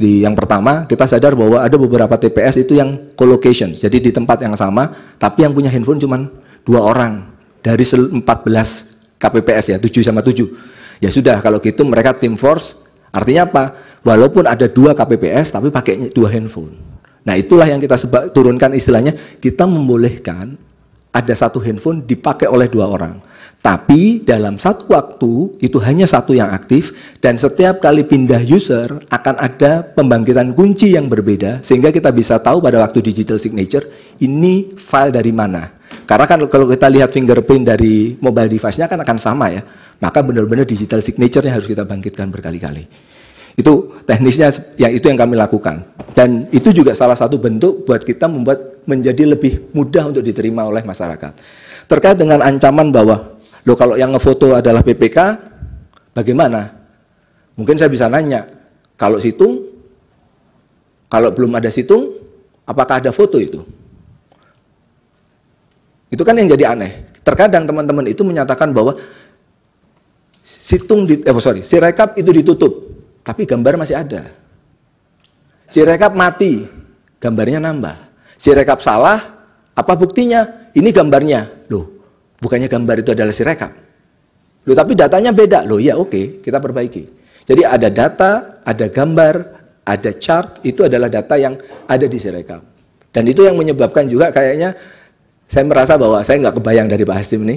di yang pertama kita sadar bahwa ada beberapa TPS itu yang co-location. Jadi di tempat yang sama tapi yang punya handphone cuma dua orang dari 14 KPPS ya, 7 sama 7. Ya sudah kalau gitu mereka tim force artinya apa? Walaupun ada dua KPPS tapi pakainya dua handphone. Nah, itulah yang kita turunkan istilahnya kita membolehkan ada satu handphone dipakai oleh dua orang. Tapi dalam satu waktu itu hanya satu yang aktif dan setiap kali pindah user akan ada pembangkitan kunci yang berbeda sehingga kita bisa tahu pada waktu digital signature ini file dari mana. Karena kan kalau kita lihat fingerprint dari mobile device-nya kan akan sama ya. Maka benar-benar digital signature-nya harus kita bangkitkan berkali-kali. Itu teknisnya yang itu yang kami lakukan. Dan itu juga salah satu bentuk buat kita membuat menjadi lebih mudah untuk diterima oleh masyarakat. Terkait dengan ancaman bahwa Loh kalau yang ngefoto adalah PPK, bagaimana? Mungkin saya bisa nanya, kalau situng, kalau belum ada situng, apakah ada foto itu? Itu kan yang jadi aneh. Terkadang teman-teman itu menyatakan bahwa situng di, eh sorry, sirekap itu ditutup, tapi gambar masih ada. Sirekap mati, gambarnya nambah. Sirekap salah, apa buktinya? Ini gambarnya. Loh, Bukannya gambar itu adalah sirekap. Loh, tapi datanya beda. Loh, ya oke, okay, kita perbaiki. Jadi ada data, ada gambar, ada chart, itu adalah data yang ada di sirekap. Dan itu yang menyebabkan juga kayaknya saya merasa bahwa saya nggak kebayang dari Pak Hasim ini.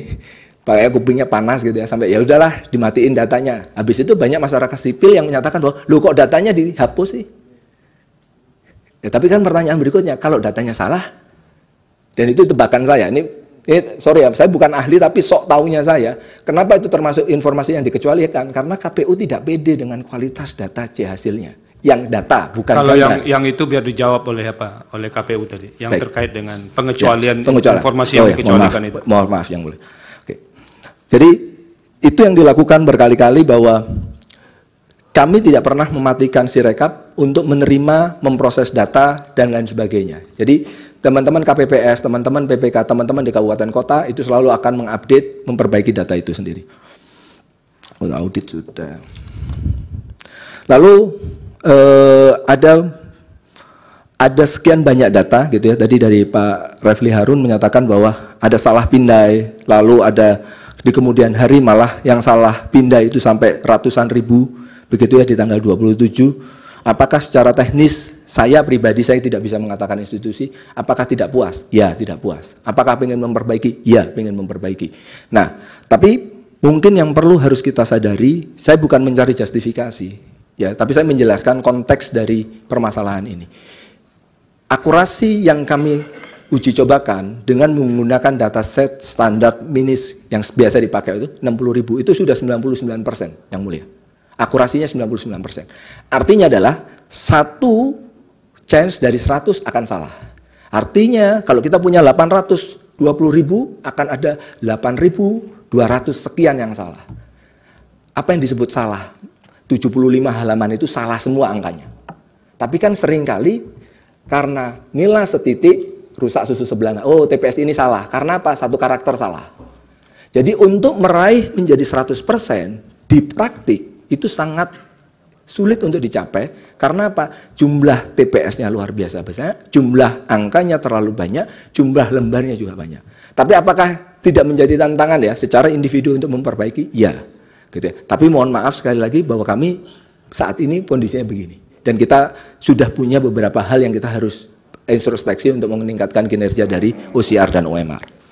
Pakai kupingnya panas gitu ya sampai ya udahlah dimatiin datanya. Habis itu banyak masyarakat sipil yang menyatakan bahwa lu kok datanya dihapus sih? Ya, tapi kan pertanyaan berikutnya, kalau datanya salah, dan itu tebakan saya, ini Eh, sorry ya, saya bukan ahli tapi sok taunya saya. Kenapa itu termasuk informasi yang dikecualikan? Karena KPU tidak pede dengan kualitas data C hasilnya. Yang data bukan Kalau yang yang itu biar dijawab oleh apa? Oleh KPU tadi yang Baik. terkait dengan pengecualian, ya, pengecualian. informasi oh, yang ya, dikecualikan mohon maaf, itu. Mohon maaf yang boleh. Oke. Jadi itu yang dilakukan berkali-kali bahwa kami tidak pernah mematikan si rekap untuk menerima, memproses data dan lain sebagainya. Jadi teman-teman KPPS, teman-teman PPK, teman-teman di kabupaten kota itu selalu akan mengupdate, memperbaiki data itu sendiri. Oh, audit sudah. Lalu eh, ada ada sekian banyak data gitu ya. Tadi dari Pak Refli Harun menyatakan bahwa ada salah pindai, lalu ada di kemudian hari malah yang salah pindai itu sampai ratusan ribu begitu ya di tanggal 27 Apakah secara teknis saya pribadi saya tidak bisa mengatakan institusi? Apakah tidak puas? Ya, tidak puas. Apakah ingin memperbaiki? Ya, ingin memperbaiki. Nah, tapi mungkin yang perlu harus kita sadari, saya bukan mencari justifikasi, ya, tapi saya menjelaskan konteks dari permasalahan ini. Akurasi yang kami uji cobakan dengan menggunakan data set standar minis yang biasa dipakai itu 60.000 itu sudah 99% yang mulia. Akurasinya 99%. Artinya adalah satu chance dari 100 akan salah. Artinya kalau kita punya 820 ribu akan ada 8.200 sekian yang salah. Apa yang disebut salah? 75 halaman itu salah semua angkanya. Tapi kan seringkali karena nilai setitik rusak susu sebelah. Oh TPS ini salah. Karena apa? Satu karakter salah. Jadi untuk meraih menjadi 100% di praktik itu sangat sulit untuk dicapai karena apa? Jumlah TPS-nya luar biasa besar, jumlah angkanya terlalu banyak, jumlah lembarnya juga banyak. Tapi apakah tidak menjadi tantangan ya secara individu untuk memperbaiki? Ya, gitu ya. Tapi mohon maaf sekali lagi bahwa kami saat ini kondisinya begini dan kita sudah punya beberapa hal yang kita harus introspeksi untuk meningkatkan kinerja dari OCR dan OMR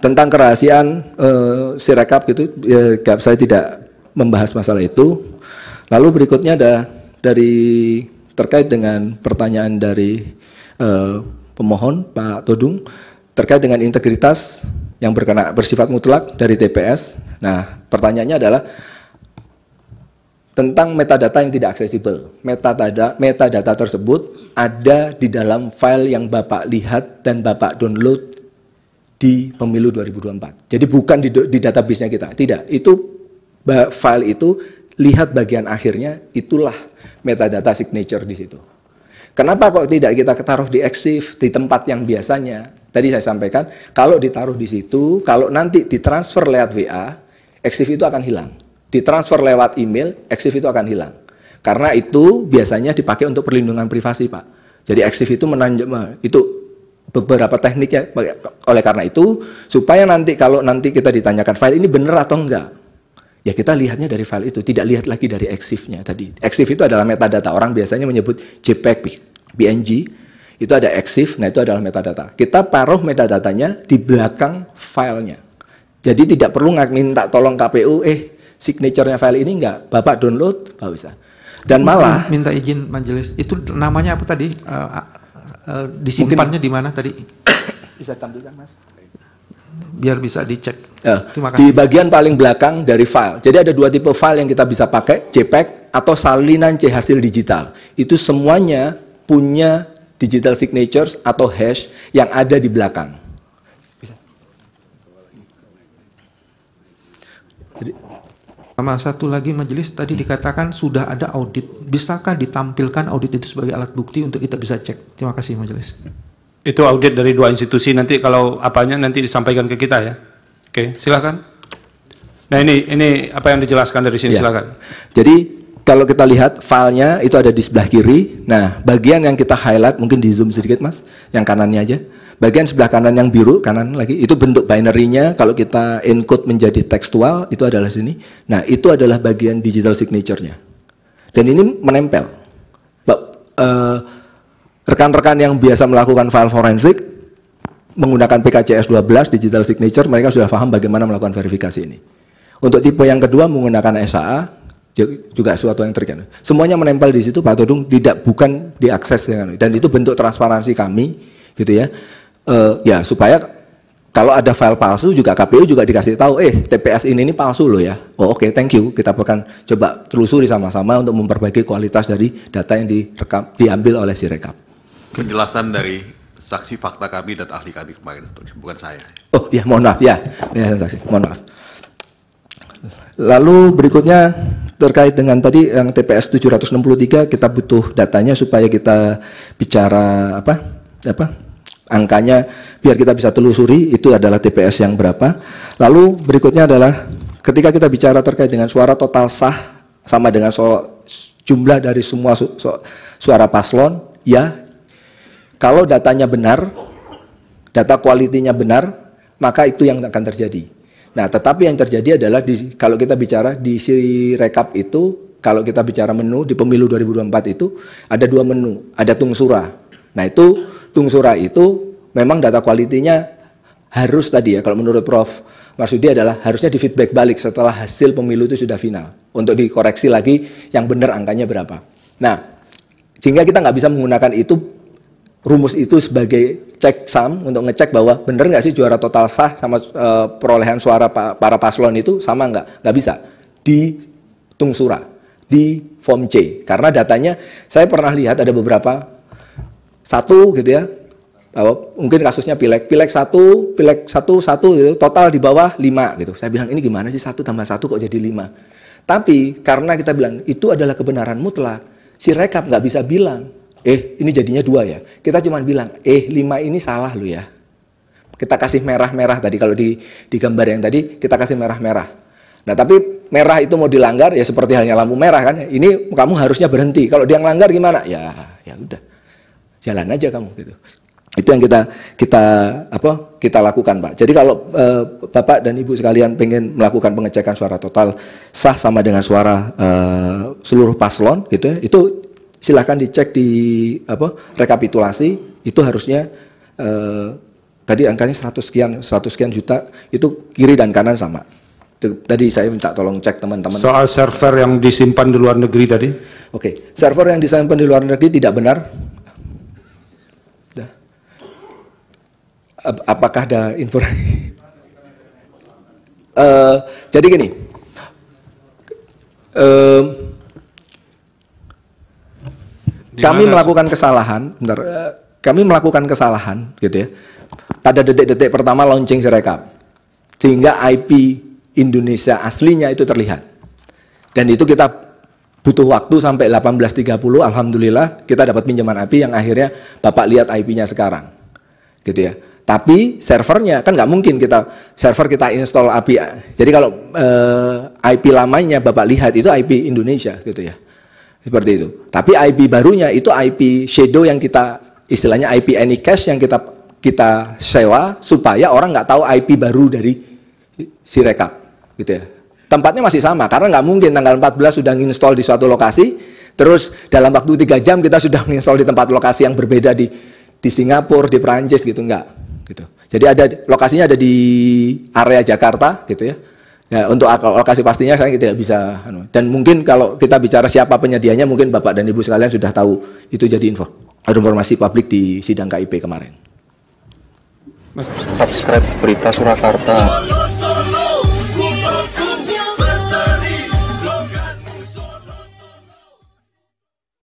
tentang kerahasiaan eh, Sirekap gitu, ya, saya tidak membahas masalah itu. Lalu berikutnya ada dari terkait dengan pertanyaan dari eh, pemohon Pak Todung terkait dengan integritas yang berkena bersifat mutlak dari TPS. Nah, pertanyaannya adalah tentang metadata yang tidak aksesibel. Metadata metadata tersebut ada di dalam file yang Bapak lihat dan Bapak download di pemilu 2024. Jadi bukan di, di database-nya kita, tidak. Itu file itu lihat bagian akhirnya itulah metadata signature di situ. Kenapa kok tidak kita taruh di EXIF di tempat yang biasanya? Tadi saya sampaikan, kalau ditaruh di situ, kalau nanti ditransfer lewat WA, EXIF itu akan hilang. Ditransfer lewat email, EXIF itu akan hilang. Karena itu biasanya dipakai untuk perlindungan privasi, Pak. Jadi EXIF itu menanjak itu beberapa teknik ya oleh karena itu supaya nanti kalau nanti kita ditanyakan file ini benar atau enggak ya kita lihatnya dari file itu tidak lihat lagi dari exifnya tadi exif itu adalah metadata orang biasanya menyebut jpeg png itu ada exif nah itu adalah metadata kita paruh metadatanya di belakang filenya jadi tidak perlu nggak minta tolong KPU eh signaturenya file ini enggak bapak download bapak bisa dan malah minta izin majelis itu namanya apa tadi eh, Eh, disimpannya di mana tadi? bisa tampilkan mas? Biar bisa dicek. Ya. Di bagian paling belakang dari file. Jadi ada dua tipe file yang kita bisa pakai, JPEG atau salinan C hasil digital. Itu semuanya punya digital signatures atau hash yang ada di belakang. Sama satu lagi majelis tadi hmm. dikatakan sudah ada audit. Bisakah ditampilkan audit itu sebagai alat bukti untuk kita bisa cek? Terima kasih majelis. Itu audit dari dua institusi nanti kalau apanya nanti disampaikan ke kita ya. Oke, silakan. Nah ini ini apa yang dijelaskan dari sini ya. silakan. Jadi kalau kita lihat filenya itu ada di sebelah kiri. Nah bagian yang kita highlight mungkin di zoom sedikit mas, yang kanannya aja. Bagian sebelah kanan yang biru, kanan lagi, itu bentuk binary-nya. Kalau kita encode menjadi tekstual, itu adalah sini. Nah, itu adalah bagian digital signature-nya. Dan ini menempel. Eh, rekan-rekan yang biasa melakukan file forensik menggunakan PKCS 12 digital signature, mereka sudah paham bagaimana melakukan verifikasi ini. Untuk tipe yang kedua menggunakan SAA, juga suatu yang terkait. Semuanya menempel di situ Pak Todung tidak bukan diakses dengan dan itu bentuk transparansi kami gitu ya uh, ya supaya kalau ada file palsu juga KPU juga dikasih tahu, eh TPS ini ini palsu loh ya. Oh oke, okay, thank you. Kita akan coba telusuri sama-sama untuk memperbaiki kualitas dari data yang direkam, diambil oleh si rekap. Penjelasan dari saksi fakta kami dan ahli kami kemarin, bukan saya. Oh ya, mohon maaf ya, ya saksi, mohon maaf. Lalu berikutnya terkait dengan tadi yang TPS 763 kita butuh datanya supaya kita bicara apa apa angkanya biar kita bisa telusuri itu adalah TPS yang berapa. Lalu berikutnya adalah ketika kita bicara terkait dengan suara total sah sama dengan so, jumlah dari semua su, so, suara paslon, ya kalau datanya benar, data kualitinya benar, maka itu yang akan terjadi. Nah, tetapi yang terjadi adalah di, kalau kita bicara di si rekap itu kalau kita bicara menu di pemilu 2024 itu ada dua menu, ada tungsura. Nah itu tungsura itu memang data kualitinya harus tadi ya kalau menurut Prof Marsudi adalah harusnya di feedback balik setelah hasil pemilu itu sudah final untuk dikoreksi lagi yang benar angkanya berapa. Nah sehingga kita nggak bisa menggunakan itu rumus itu sebagai cek sam untuk ngecek bahwa benar nggak sih juara total sah sama e, perolehan suara para paslon itu sama nggak nggak bisa di tungsura di form C karena datanya saya pernah lihat ada beberapa satu gitu ya bahwa mungkin kasusnya pilek pilek satu pilek satu satu gitu total di bawah lima gitu saya bilang ini gimana sih satu tambah satu kok jadi lima tapi karena kita bilang itu adalah kebenaran mutlak si rekap nggak bisa bilang eh ini jadinya dua ya kita cuma bilang eh lima ini salah lo ya kita kasih merah merah tadi kalau di di gambar yang tadi kita kasih merah merah nah tapi merah itu mau dilanggar ya seperti halnya lampu merah kan. Ini kamu harusnya berhenti. Kalau dia ngelanggar gimana? Ya ya udah. Jalan aja kamu gitu. Itu yang kita kita apa? kita lakukan, Pak. Jadi kalau e, Bapak dan Ibu sekalian pengen melakukan pengecekan suara total sah sama dengan suara e, seluruh paslon gitu ya. Itu silahkan dicek di apa? rekapitulasi itu harusnya e, tadi angkanya 100 sekian 100 sekian juta itu kiri dan kanan sama tadi saya minta tolong cek teman-teman. Soal server yang disimpan di luar negeri tadi. Oke, okay. server yang disimpan di luar negeri tidak benar. Apakah ada info uh, jadi gini, uh, kami melakukan kesalahan, bentar, uh, kami melakukan kesalahan, gitu ya, pada detik-detik pertama launching Sirekap, sehingga IP Indonesia aslinya itu terlihat. Dan itu kita butuh waktu sampai 18.30 alhamdulillah kita dapat pinjaman IP yang akhirnya Bapak lihat IP-nya sekarang. Gitu ya. Tapi servernya kan nggak mungkin kita server kita install API. Jadi kalau eh, IP lamanya Bapak lihat itu IP Indonesia gitu ya. Seperti itu. Tapi IP barunya itu IP shadow yang kita istilahnya IP cash yang kita kita sewa supaya orang nggak tahu IP baru dari si rekap gitu ya. Tempatnya masih sama karena nggak mungkin tanggal 14 sudah nginstall di suatu lokasi, terus dalam waktu tiga jam kita sudah nginstall di tempat lokasi yang berbeda di di Singapura, di Perancis gitu nggak gitu. Jadi ada lokasinya ada di area Jakarta gitu ya. Ya, untuk lokasi pastinya saya tidak bisa anu. dan mungkin kalau kita bicara siapa penyedianya mungkin Bapak dan Ibu sekalian sudah tahu itu jadi info informasi publik di sidang KIP kemarin. Subscribe berita Surakarta.